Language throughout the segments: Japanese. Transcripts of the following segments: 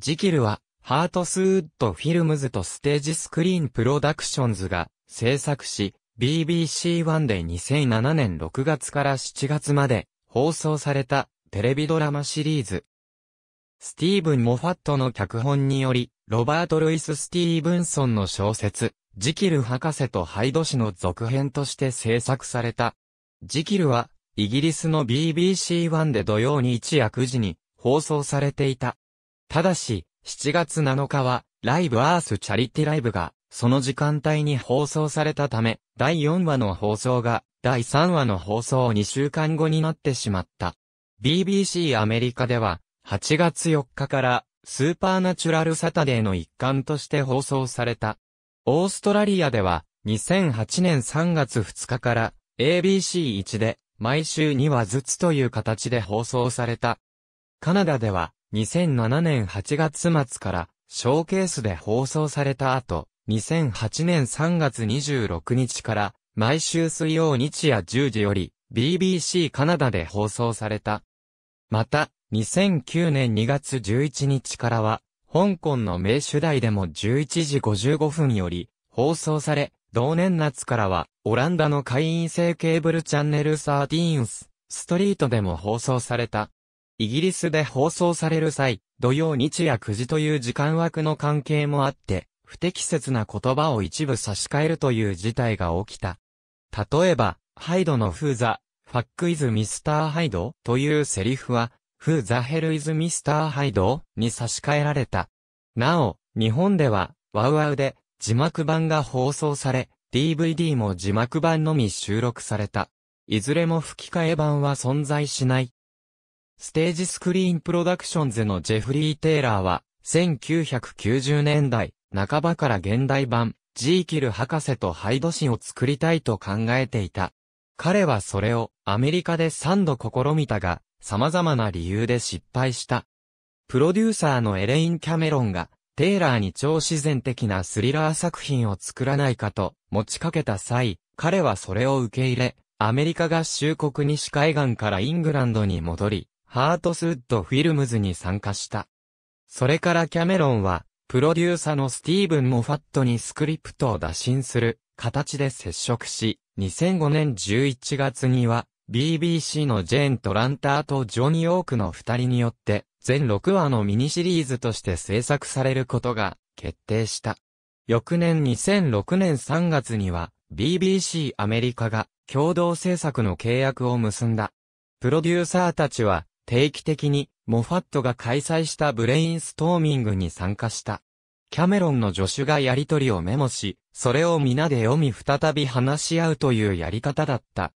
ジキルは、ハートスウッドフィルムズとステージスクリーンプロダクションズが制作し、BBC1 で2007年6月から7月まで放送されたテレビドラマシリーズ。スティーブン・モファットの脚本により、ロバート・ルイス・スティーブンソンの小説、ジキル博士とハイド氏の続編として制作された。ジキルは、イギリスの BBC1 で土曜に一夜9時に放送されていた。ただし、7月7日は、ライブアースチャリティライブが、その時間帯に放送されたため、第4話の放送が、第3話の放送2週間後になってしまった。BBC アメリカでは、8月4日から、スーパーナチュラルサタデーの一環として放送された。オーストラリアでは、2008年3月2日から、ABC1 で、毎週2話ずつという形で放送された。カナダでは、2007年8月末からショーケースで放送された後、2008年3月26日から毎週水曜日夜10時より BBC カナダで放送された。また、2009年2月11日からは、香港の名主題でも11時55分より放送され、同年夏からは、オランダの会員制ケーブルチャンネル13スストリートでも放送された。イギリスで放送される際、土曜日夜9時という時間枠の関係もあって、不適切な言葉を一部差し替えるという事態が起きた。例えば、ハイドのフーザ、ファックイズミスターハイドというセリフは、フーザヘルイズミスターハイドに差し替えられた。なお、日本では、ワウワウで字幕版が放送され、DVD も字幕版のみ収録された。いずれも吹き替え版は存在しない。ステージスクリーンプロダクションズのジェフリー・テイラーは、1990年代、半ばから現代版、ジーキル博士とハイド氏を作りたいと考えていた。彼はそれをアメリカで3度試みたが、様々な理由で失敗した。プロデューサーのエレイン・キャメロンが、テイラーに超自然的なスリラー作品を作らないかと持ちかけた際、彼はそれを受け入れ、アメリカ合衆国西海岸からイングランドに戻り、ハートスウッドフィルムズに参加した。それからキャメロンは、プロデューサーのスティーブン・モファットにスクリプトを打診する形で接触し、2005年11月には、BBC のジェーン・トランターとジョニー・オークの二人によって、全6話のミニシリーズとして制作されることが決定した。翌年2006年3月には、BBC アメリカが共同制作の契約を結んだ。プロデューサーたちは、定期的にモファットが開催したブレインストーミングに参加した。キャメロンの助手がやりとりをメモし、それを皆で読み再び話し合うというやり方だった。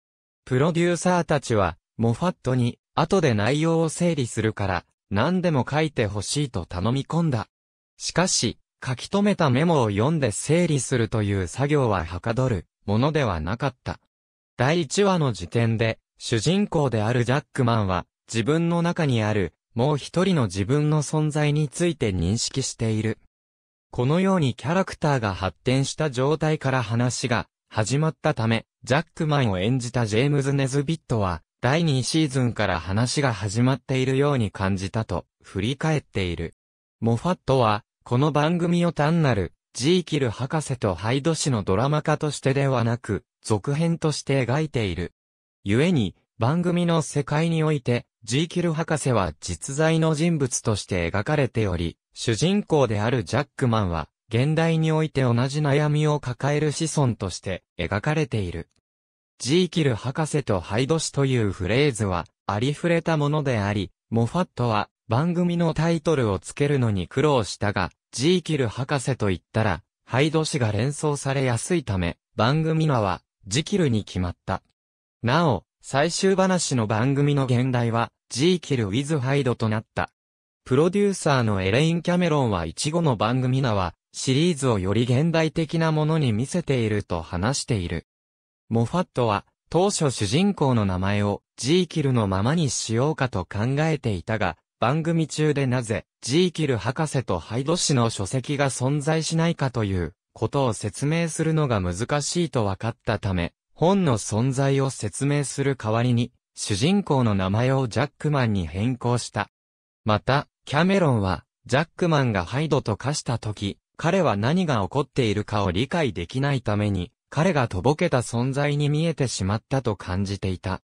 プロデューサーたちは、モファットに、後で内容を整理するから、何でも書いてほしいと頼み込んだ。しかし、書き留めたメモを読んで整理するという作業ははかどるものではなかった。第1話の時点で、主人公であるジャックマンは、自分の中にある、もう一人の自分の存在について認識している。このようにキャラクターが発展した状態から話が始まったため、ジャックマンを演じたジェームズ・ネズビットは、第2シーズンから話が始まっているように感じたと振り返っている。モファットは、この番組を単なる、ジーキル博士とハイド氏のドラマ化としてではなく、続編として描いている。故に、番組の世界において、ジーキル博士は実在の人物として描かれており、主人公であるジャックマンは、現代において同じ悩みを抱える子孫として描かれている。ジーキル博士とハイド氏というフレーズは、ありふれたものであり、モファットは番組のタイトルをつけるのに苦労したが、ジーキル博士と言ったら、ハイド氏が連想されやすいため、番組名は、ジキルに決まった。なお、最終話の番組の現代は、ジーキル・ウィズ・ハイドとなった。プロデューサーのエレイン・キャメロンは一後の番組名は、シリーズをより現代的なものに見せていると話している。モファットは、当初主人公の名前を、ジーキルのままにしようかと考えていたが、番組中でなぜ、ジーキル博士とハイド氏の書籍が存在しないかという、ことを説明するのが難しいと分かったため、本の存在を説明する代わりに、主人公の名前をジャックマンに変更した。また、キャメロンは、ジャックマンがハイドと化した時、彼は何が起こっているかを理解できないために、彼がとぼけた存在に見えてしまったと感じていた。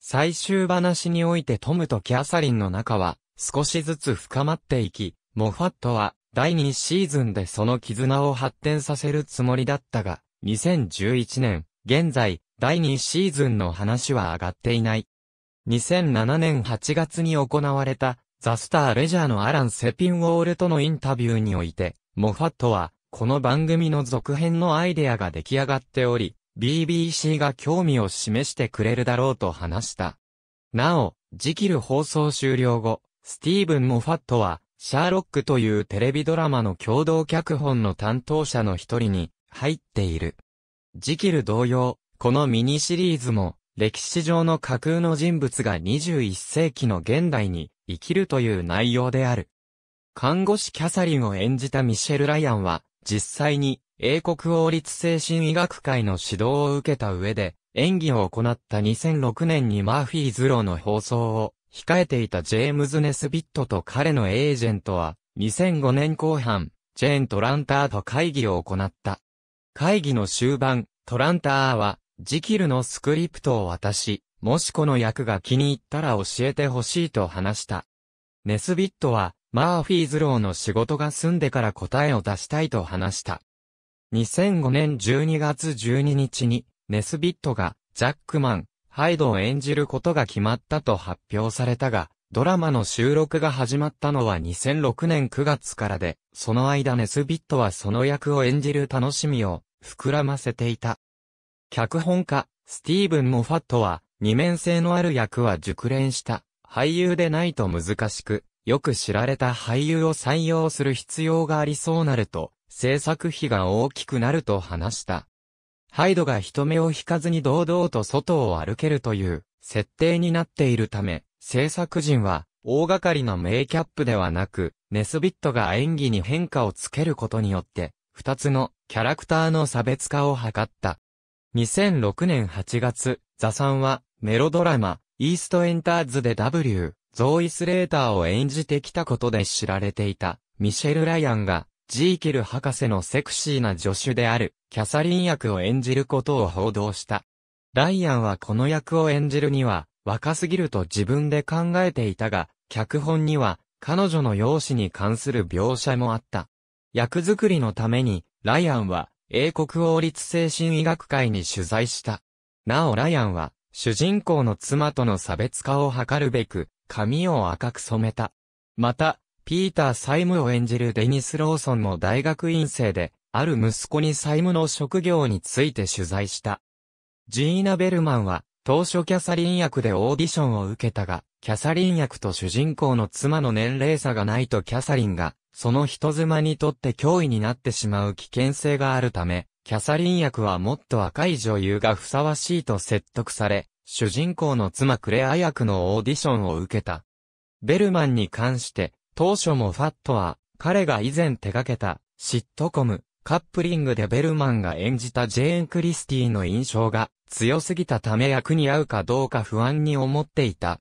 最終話においてトムとキャサリンの仲は、少しずつ深まっていき、モファットは、第2シーズンでその絆を発展させるつもりだったが、2011年、現在、第2シーズンの話は上がっていない。2007年8月に行われた、ザ・スター・レジャーのアラン・セピンウォールとのインタビューにおいて、モファットは、この番組の続編のアイデアが出来上がっており、BBC が興味を示してくれるだろうと話した。なお、次期る放送終了後、スティーブン・モファットは、シャーロックというテレビドラマの共同脚本の担当者の一人に入っている。ジキル同様、このミニシリーズも、歴史上の架空の人物が21世紀の現代に生きるという内容である。看護師キャサリンを演じたミシェル・ライアンは、実際に英国王立精神医学会の指導を受けた上で、演技を行った2006年にマーフィー・ズローの放送を控えていたジェームズ・ネスビットと彼のエージェントは、2005年後半、ジェーン・トランターと会議を行った。会議の終盤、トランターは、ジキルのスクリプトを渡し、もしこの役が気に入ったら教えてほしいと話した。ネスビットは、マーフィーズローの仕事が済んでから答えを出したいと話した。2005年12月12日に、ネスビットが、ジャックマン、ハイドを演じることが決まったと発表されたが、ドラマの収録が始まったのは2006年9月からで、その間ネスビットはその役を演じる楽しみを膨らませていた。脚本家、スティーブン・モファットは、二面性のある役は熟練した、俳優でないと難しく、よく知られた俳優を採用する必要がありそうなると、制作費が大きくなると話した。ハイドが人目を引かずに堂々と外を歩けるという設定になっているため、制作陣は、大掛かりのメイキャップではなく、ネスビットが演技に変化をつけることによって、二つのキャラクターの差別化を図った。2006年8月、ザさんは、メロドラマ、イーストエンターズで W、ゾーイスレーターを演じてきたことで知られていた、ミシェル・ライアンが、ジーキル博士のセクシーな助手である、キャサリン役を演じることを報道した。ライアンはこの役を演じるには、若すぎると自分で考えていたが、脚本には彼女の容姿に関する描写もあった。役作りのために、ライアンは英国王立精神医学会に取材した。なおライアンは、主人公の妻との差別化を図るべく、髪を赤く染めた。また、ピーター・債務を演じるデニス・ローソンも大学院生で、ある息子に債務の職業について取材した。ジーナ・ベルマンは、当初キャサリン役でオーディションを受けたが、キャサリン役と主人公の妻の年齢差がないとキャサリンが、その人妻にとって脅威になってしまう危険性があるため、キャサリン役はもっと若い女優がふさわしいと説得され、主人公の妻クレア役のオーディションを受けた。ベルマンに関して、当初もファットは、彼が以前手掛けた、シットコム、カップリングでベルマンが演じたジェーン・クリスティの印象が強すぎたため役に合うかどうか不安に思っていた。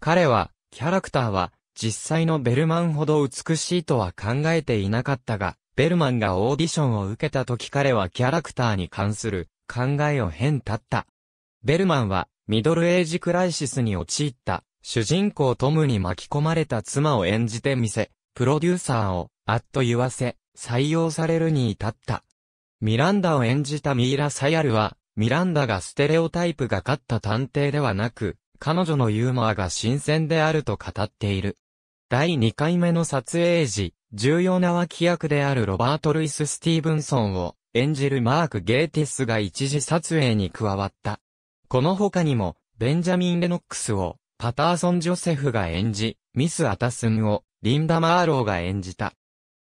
彼は、キャラクターは実際のベルマンほど美しいとは考えていなかったが、ベルマンがオーディションを受けた時彼はキャラクターに関する考えを変たった。ベルマンはミドルエイジクライシスに陥った主人公トムに巻き込まれた妻を演じてみせ、プロデューサーをあっと言わせ、採用されるに至った。ミランダを演じたミイラ・サヤルは、ミランダがステレオタイプが勝った探偵ではなく、彼女のユーモアが新鮮であると語っている。第2回目の撮影時、重要な脇役であるロバート・ルイス・スティーブンソンを演じるマーク・ゲーティスが一時撮影に加わった。この他にも、ベンジャミン・レノックスをパターソン・ジョセフが演じ、ミス・アタスンをリンダ・マーローが演じた。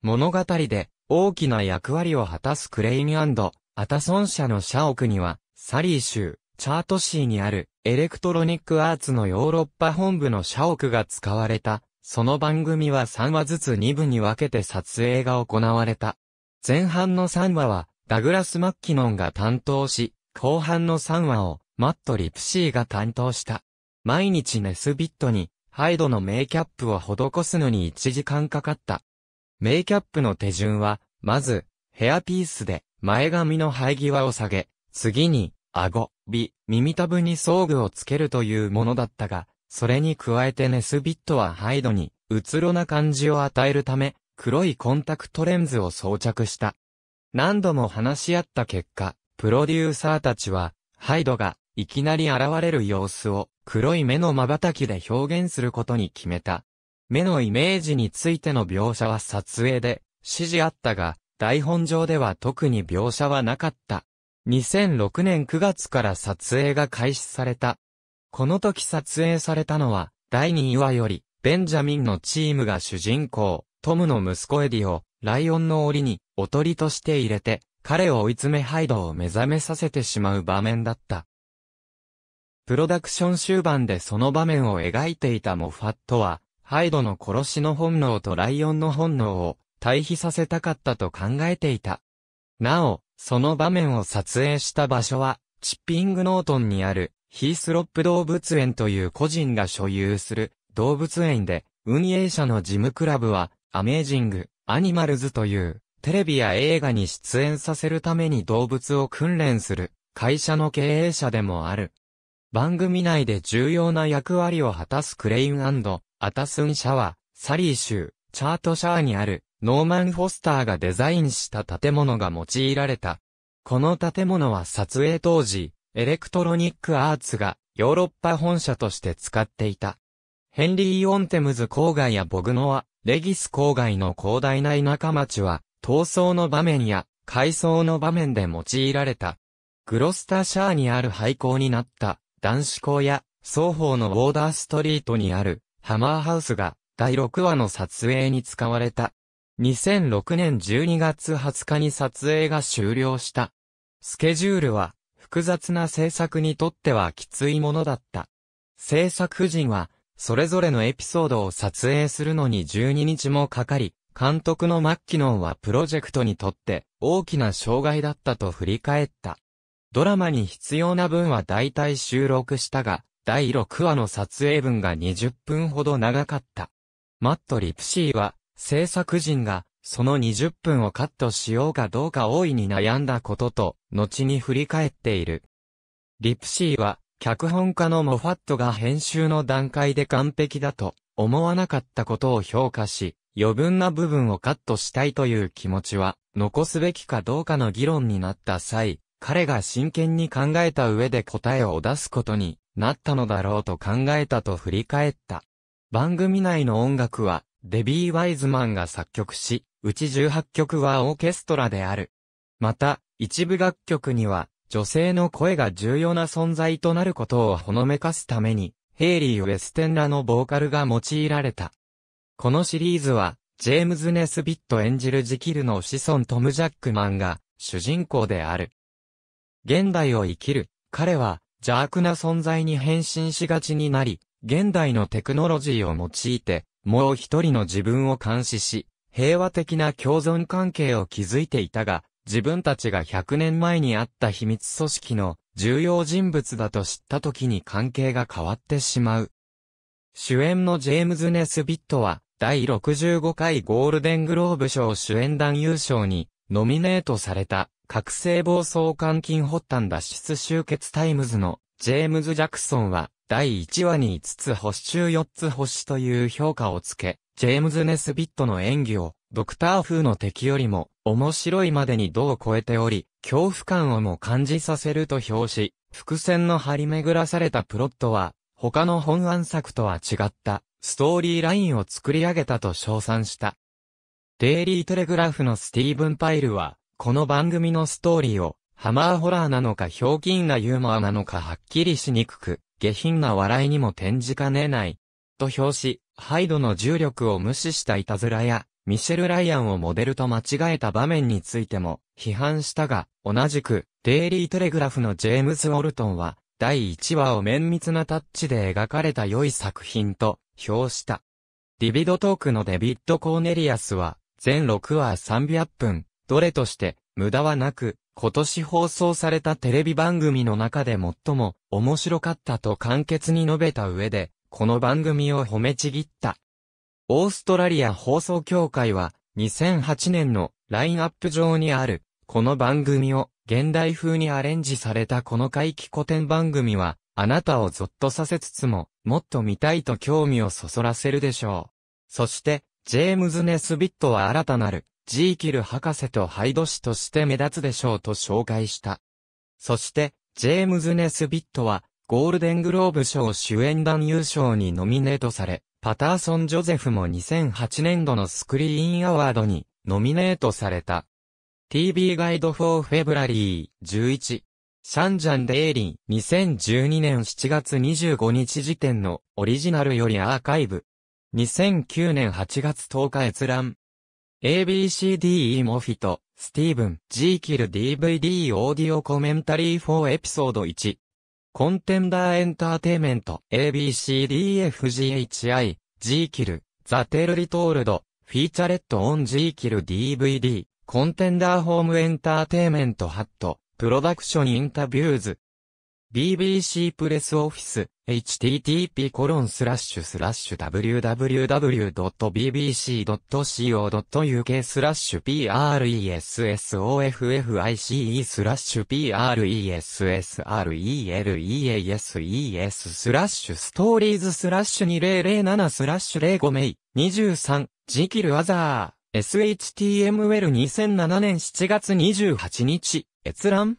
物語で大きな役割を果たすクレインアタソン社の社屋には、サリー州、チャートシーにあるエレクトロニックアーツのヨーロッパ本部の社屋が使われた。その番組は3話ずつ2部に分けて撮影が行われた。前半の3話はダグラス・マッキノンが担当し、後半の3話をマット・リプシーが担当した。毎日ネスビットにハイドのメイキャップを施すのに1時間かかった。メイキャップの手順は、まず、ヘアピースで前髪の生え際を下げ、次に、顎、鼻、耳たぶに装具をつけるというものだったが、それに加えてネスビットはハイドに、うつろな感じを与えるため、黒いコンタクトレンズを装着した。何度も話し合った結果、プロデューサーたちは、ハイドが、いきなり現れる様子を、黒い目の瞬きで表現することに決めた。目のイメージについての描写は撮影で指示あったが、台本上では特に描写はなかった。2006年9月から撮影が開始された。この時撮影されたのは、第2話より、ベンジャミンのチームが主人公、トムの息子エディを、ライオンの檻に、おとりとして入れて、彼を追い詰めハイドを目覚めさせてしまう場面だった。プロダクション終盤でその場面を描いていたモファットは、ハイドの殺しの本能とライオンの本能を対比させたかったと考えていた。なお、その場面を撮影した場所は、チッピングノートンにある、ヒースロップ動物園という個人が所有する動物園で、運営者のジムクラブは、アメージング、アニマルズという、テレビや映画に出演させるために動物を訓練する、会社の経営者でもある。番組内で重要な役割を果たすクレインアタスン社は、サリー州、チャートシャーにある、ノーマン・フォスターがデザインした建物が用いられた。この建物は撮影当時、エレクトロニック・アーツがヨーロッパ本社として使っていた。ヘンリー・オンテムズ郊外やボグノア、レギス郊外の広大な田舎町は、闘争の場面や改装の場面で用いられた。グロスターシャーにある廃校になった男子校や双方のウォーダーストリートにあるハマーハウスが第6話の撮影に使われた。2006年12月20日に撮影が終了した。スケジュールは複雑な制作にとってはきついものだった。制作陣はそれぞれのエピソードを撮影するのに12日もかかり、監督のマッキノンはプロジェクトにとって大きな障害だったと振り返った。ドラマに必要な分は大体収録したが、第6話の撮影分が20分ほど長かった。マット・リプシーは、制作陣が、その20分をカットしようかどうか大いに悩んだことと、後に振り返っている。リプシーは、脚本家のモファットが編集の段階で完璧だと思わなかったことを評価し、余分な部分をカットしたいという気持ちは、残すべきかどうかの議論になった際、彼が真剣に考えた上で答えを出すことになったのだろうと考えたと振り返った。番組内の音楽は、デビー・ワイズマンが作曲し、うち18曲はオーケストラである。また、一部楽曲には、女性の声が重要な存在となることをほのめかすために、ヘイリー・ウェステンらのボーカルが用いられた。このシリーズは、ジェームズ・ネスビット演じるジキルの子孫トム・ジャックマンが主人公である。現代を生きる、彼は邪悪な存在に変身しがちになり、現代のテクノロジーを用いて、もう一人の自分を監視し、平和的な共存関係を築いていたが、自分たちが100年前にあった秘密組織の重要人物だと知った時に関係が変わってしまう。主演のジェームズ・ネスビットは、第65回ゴールデングローブ賞主演男優賞にノミネートされた。覚醒暴走監禁発端脱出集結タイムズのジェームズ・ジャクソンは第1話に5つ星中4つ星という評価をつけ、ジェームズ・ネスビットの演技をドクター風の敵よりも面白いまでに度を超えており、恐怖感をも感じさせると評し、伏線の張り巡らされたプロットは、他の本案作とは違ったストーリーラインを作り上げたと称賛した。デイリー・テレグラフのスティーブン・パイルは、この番組のストーリーを、ハマーホラーなのかひょうきんなユーモアなのかはっきりしにくく、下品な笑いにも転じかねない。と評し、ハイドの重力を無視したいたずらや、ミシェル・ライアンをモデルと間違えた場面についても批判したが、同じく、デイリー・テレグラフのジェームズ・ウォルトンは、第1話を綿密なタッチで描かれた良い作品と、評した。ディビドトークのデビッド・コーネリアスは、全6話300分、どれとして、無駄はなく、今年放送されたテレビ番組の中で最も面白かったと簡潔に述べた上で、この番組を褒めちぎった。オーストラリア放送協会は、2008年のラインアップ上にある、この番組を現代風にアレンジされたこの回帰古典番組は、あなたをゾッとさせつつも、もっと見たいと興味をそそらせるでしょう。そして、ジェームズ・ネスビットは新たなる、ジーキル博士とハイド氏として目立つでしょうと紹介した。そして、ジェームズ・ネスビットは、ゴールデングローブ賞主演男優賞にノミネートされ、パターソン・ジョゼフも2008年度のスクリーンアワードにノミネートされた。TV ガイドフォー・フェブラリー11。シャンジャン・デイリン2012年7月25日時点のオリジナルよりアーカイブ。2009年8月10日閲覧。ABCDE モフィト、スティーブン、ジーキル DVD オーディオコメンタリー4エピソード1。コンテンダーエンターテイメント、ABCDFGHI、ジーキル、ザテルリトールド、フィーチャレットオンジーキル DVD、コンテンダーホームエンターテイメントハット、プロダクションインタビューズ、BBC プレスオフィス http://www.bbc.co.uk スラッシュ presoffice s スラッシュ presreleases スラッシュストーリーズスラッシュ2007スラッシュ05メイ23ジキルアザー SHTML2007 年7月28日閲覧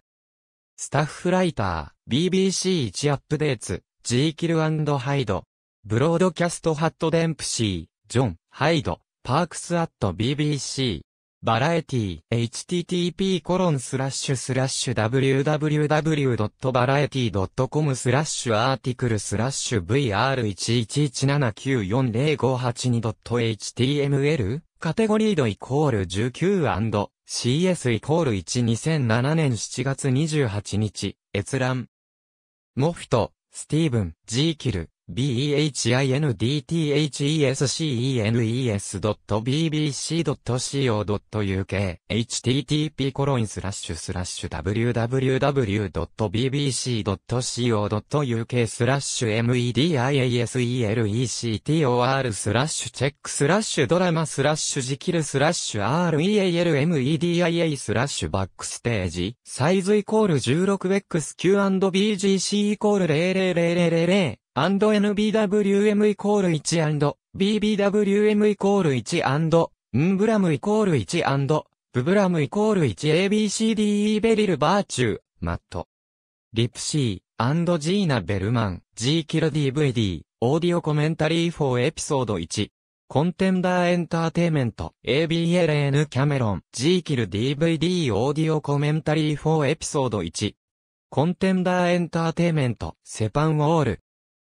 スタッフライター、BBC1 アップデーツ、ジーキルハイド、ブロードキャストハットデンプシー、ジョン、ハイド、パークスアット BBC、バラエティ、http コロンスラッシュスラッシュ www.variety.com スラッシュアーティクルスラッシュ VR1117940582.html カテゴリードイコール19 CS イコール1 2007年7月28日、閲覧。モフト、スティーブン、ジーキル、behindthes.bbc.co.uk e http コロンスラッシュスラッシュ www.bbc.co.uk スラッシュ mediaselect.or スラッシュチェックスラッシュドラマスラッシュジキルスラッシュ realmedia スラッシュバックステージサイズイコール 16x q&bgc イコール00000 NBWM イコール 1&BBWM イコール 1& ブラムイコール 1& ブブラムイコール 1ABCDE ベリルバーチュー、マット。リプシー、アンドジーナ・ベルマン、G キル DVD、オーディオコメンタリー4エピソード1。コンテンダーエンターテイメント、ABLN キャメロン、G キル DVD オーディオコメンタリー4エピソード1。コンテンダーエンターテイメント、セパンウォール、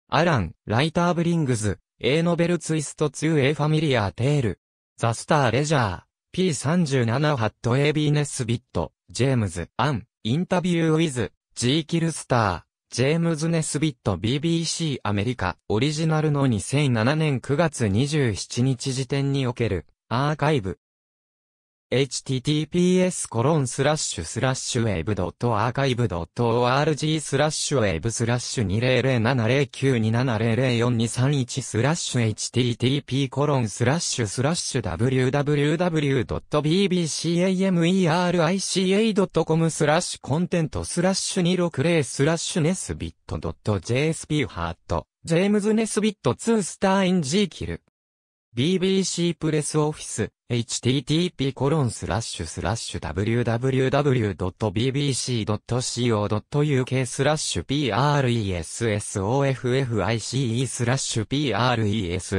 アラン、ライターブリングズ、A ノベルツイスト 2A ファミリアテール、ザスターレジャー、P37 ハット AB ネスビット、ジェームズ、アン、インタビューウィズ、G キルスター、ジェームズ・ネスビット BBC アメリカオリジナルの2007年9月27日時点におけるアーカイブ https コロンスラッシュスラッシュ web.archive.org スラッシュ web スラッシュ20070927004231スラッシュ http コロンスラッシュスラッシュ www.bbcamericica.com スラッシュコンテントスラッシュ260スラッシュネスビット .jsp ハットジェームズネスビット2スターインジーキル BBC プレスオフィス http://www.bbc.co.uk スラッシュ presoffice s スラッシュ presreleases ス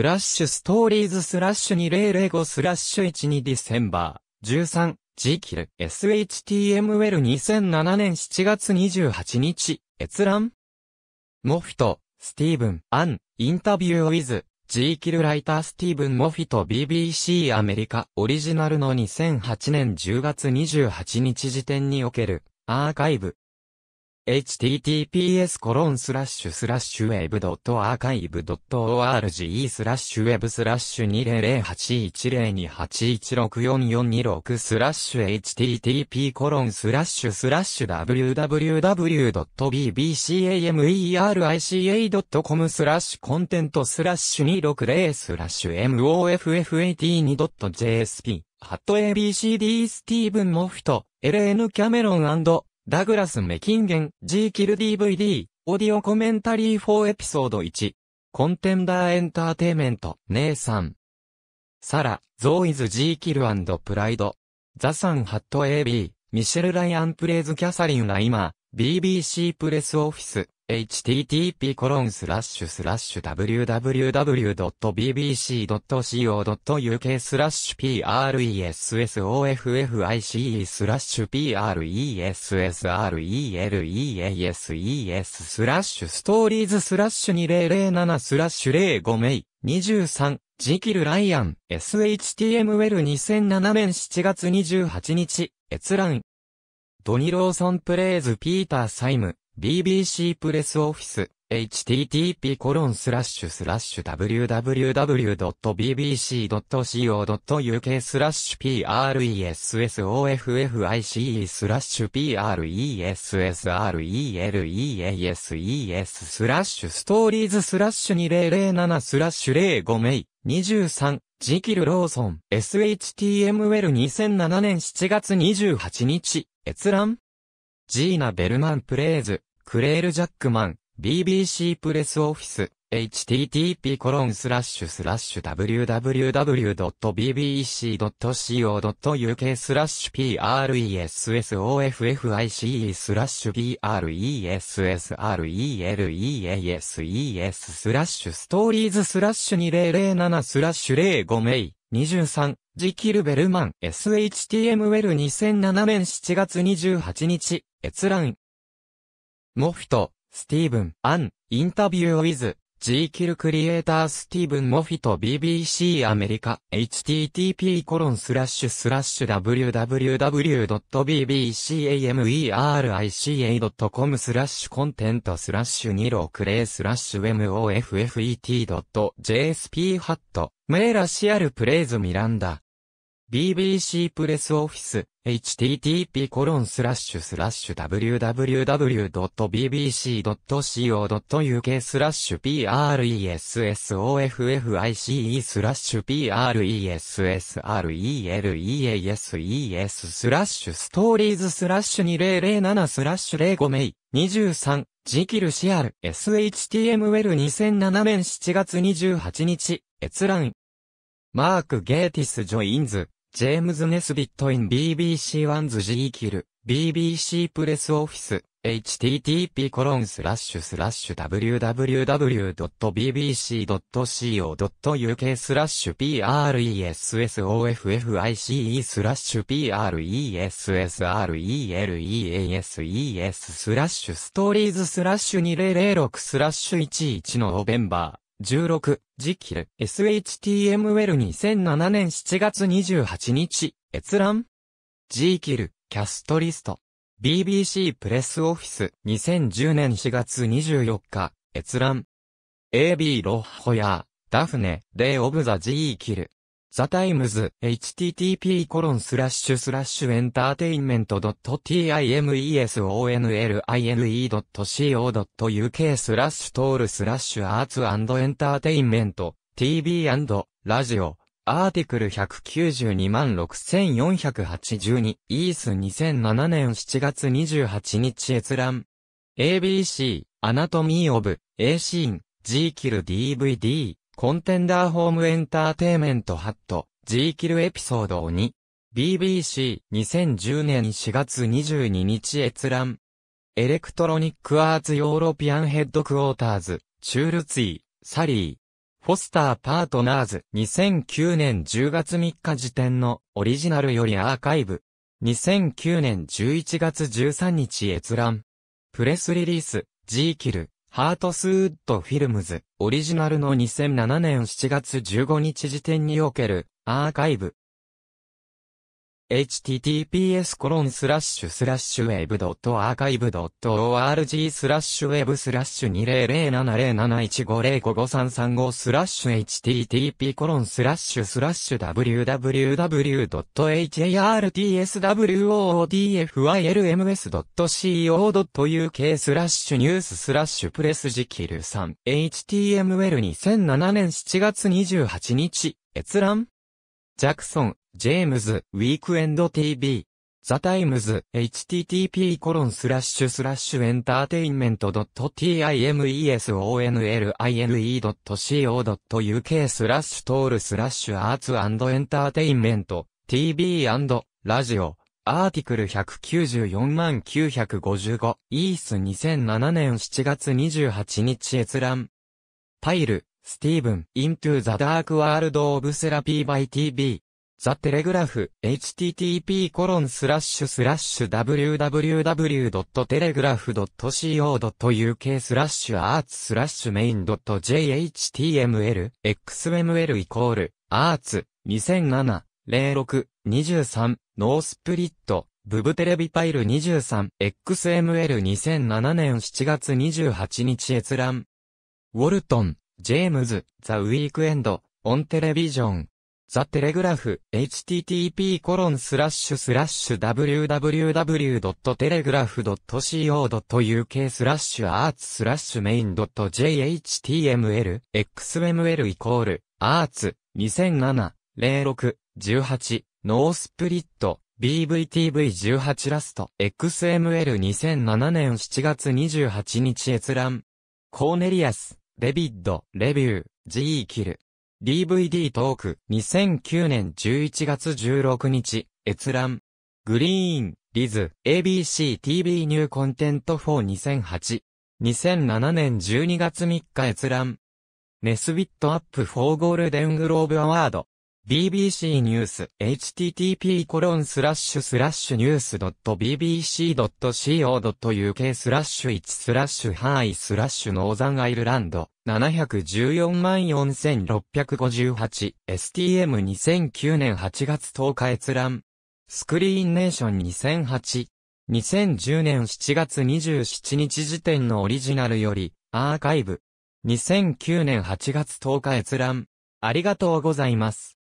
ラッシュストーリーズスラッシュ2005スラッシュ12ディセンバー13ジキル SHTML2007 年7月28日閲覧モフトスティーブン・アン、インタビュー・ウィズ、ジーキル・ライター・スティーブン・モフィと BBC アメリカオリジナルの2008年10月28日時点におけるアーカイブ https コロンスラッシュスラッシュウェブドットアーカイブドット org スラッシュウェブスラッシュ20081028164426スラッシュ http コロンスラッシュスラッシュ www.bbcameerica.com スラッシュコンテントスラッシュ260スラッシュ moffat2.jsp ハット ABCD スティーブン・モフィト、LN キャメロンダグラス・メキンゲン、G キル DVD、オーディオコメンタリー4エピソード1。コンテンダーエンターテイメント、姉さん。サラ、ゾーイズ・ G キルプライド。ザ・サン・ハット AB、ミシェル・ライアン・プレイズ・キャサリン・ライマー、BBC プレス・オフィス。http://www.bbc.co.uk スラッシュ presoffice スラッシュ pressreleases スラッシュストーリーズスラッシュ2007スラッシュ05名23ジキル・ライアン SHTML2007 年7月28日閲覧ドニローソン・プレイズ・ピーター・サイム BBC プレスオフィス http://www.bbc.co.uk コロンススララッッシシュュスラッシュ presoffice s スラッシュ presreleases スラッシュストーリーズスラッシュ2007スラッシュ05名23ジキル・ローソン SHTML2007 年7月28日閲覧ジーナ・ベルマン・プレイズクレール・ジャックマン、BBC プレスオフィス、http://www.bbc.co.uk コロンススララッッシシュュスラッシュ presoffice スラッシュ p r e s r e r e a s e s スラッシュストーリーズスラッシュ2007スラッシュ05名。イ23ジキルベルマン SHTML2007 年7月28日閲覧モフィト、スティーブン、アン、インタビューウィズ、G キルクリエイタースティーブン・モフィト BBC アメリカ http コロンスラッシュスラッシュ www.bbcamerca.com i スラッシュコンテントスラッシュ26ースラッシュ m o f f e t j s p ハットメーラシアルプレイズミランダ BBC プレスオフィス http://www.bbc.co.uk スラッシュ presoffice s スラッシュ presreleases スラッシュストーリーズスラッシュ2007スラッシュ05名23ジキルシアル SHTML2007 年7月28日閲覧マーク・ゲーティス・ジョインズジェームズ・ネスビット・イン・ BBC ワンズ・ジー・キル、BBC プレス・オフィス、http コロンスラッシュスラッシュ www.bbc.co.uk スラッシュ presoffice スラッシュ presreleases スラッシュストーリーズスラッシュ2006スラッシュ11のオベンバー16、キル SHTML 2007年7月28日、閲覧ジーキル、キャストリスト。BBC プレスオフィス、2010年4月24日、閲覧。AB ロッホヤー、ダフネ、レイオブザ・ジーキル。ザタイムズ http コロンスラッシュスラッシュエンターテインメント .timesonline.co.uk スラッシュトールスラッシュアーツエンターテインメント tv& ラジオアーティクル1926482イース2007年7月28日閲覧 ABC アナトミーオブ A シーン G キル DVD コンテンダーホームエンターテイメントハット、G キルエピソード2。BBC2010 年4月22日閲覧。エレクトロニックアーツヨーロピアンヘッドクォーターズ、チュールツィー、サリー。フォスターパートナーズ2009年10月3日時点のオリジナルよりアーカイブ。2009年11月13日閲覧。プレスリリース、G キル、ハートスウッドフィルムズ、オリジナルの2007年7月15日時点における、アーカイブ、https コロンスラッシュスラッシュウェブアーカイブ org スラッシュウェブスラッシュ20070715055335スラッシュ http コロンスラッシュスラッシュ www.hartswoodfilms.co.uk スラッシュニューススラッシュプレスジキル3 html2007 年7月28日閲覧ジャクソンジェームズ、ウィークエンド TV、ザタイムズ、http コロンスラッシュスラッシュエンターテインメント .timesonline.co.uk スラッシュトールスラッシュアーツエンターテインメント TV& ラジオアーティクル194万955イース2007年7月28日閲覧パイルスティーブン、イントゥーザダークワールドオブセラピーバイ TV ザ・テレグラフ、http://www.telegraph.co.uk スラッシュアーツスラッシュメイン .jhtml、xml イコール、アーツ、2007、06、23、ノースプリット、ブブテレビファイル 23XML2007 年7月28日閲覧。ウォルトン、ジェームズ、ザ・ウィークエンド、オンテレビジョン。ザ・テレグラフ、http://www.telegraph.co.uk スラッシュアーツスラッシュメイン .jhtml、xml イコール、アーツ、2007、06、18、ノースプリット、BVTV18 ラスト、XML2007 年7月28日閲覧。コーネリアス、デビッド、レビュー、ジーキル。DVD トーク、2009年11月16日、閲覧。グリーン、リズ、ABCTV ニューコンテント4 2008。2007年12月3日閲覧。ネスビットアップ4ゴールデングローブアワード。BBC ニュース http://news.bbc.co.uk コロンススララッッシシュュスラッシュ1スラッシュハイスラッシュノーザンアイルランド7144658 STM2009 年8月10日閲覧スクリーンネーション2008 2010年7月27日時点のオリジナルよりアーカイブ2009年8月10日閲覧ありがとうございます。